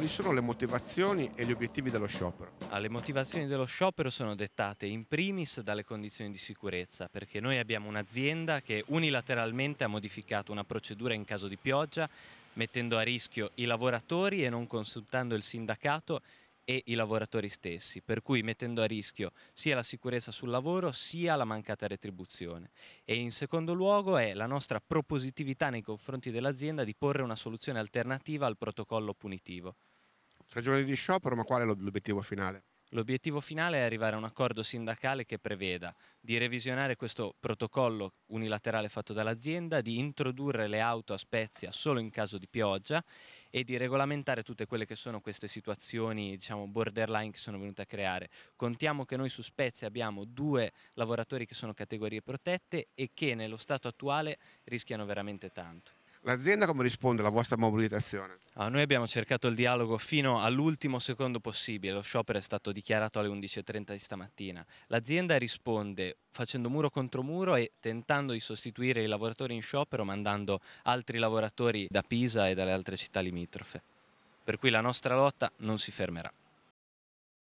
quali sono le motivazioni e gli obiettivi dello sciopero? Ah, le motivazioni dello sciopero sono dettate in primis dalle condizioni di sicurezza, perché noi abbiamo un'azienda che unilateralmente ha modificato una procedura in caso di pioggia, mettendo a rischio i lavoratori e non consultando il sindacato e i lavoratori stessi, per cui mettendo a rischio sia la sicurezza sul lavoro sia la mancata retribuzione. E in secondo luogo è la nostra propositività nei confronti dell'azienda di porre una soluzione alternativa al protocollo punitivo. Tre giorni di sciopero, ma qual è l'obiettivo finale? L'obiettivo finale è arrivare a un accordo sindacale che preveda di revisionare questo protocollo unilaterale fatto dall'azienda, di introdurre le auto a Spezia solo in caso di pioggia e di regolamentare tutte quelle che sono queste situazioni diciamo, borderline che sono venute a creare. Contiamo che noi su Spezia abbiamo due lavoratori che sono categorie protette e che nello stato attuale rischiano veramente tanto. L'azienda come risponde alla vostra mobilitazione? Ah, noi abbiamo cercato il dialogo fino all'ultimo secondo possibile, lo sciopero è stato dichiarato alle 11.30 di stamattina. L'azienda risponde facendo muro contro muro e tentando di sostituire i lavoratori in sciopero mandando altri lavoratori da Pisa e dalle altre città limitrofe. Per cui la nostra lotta non si fermerà.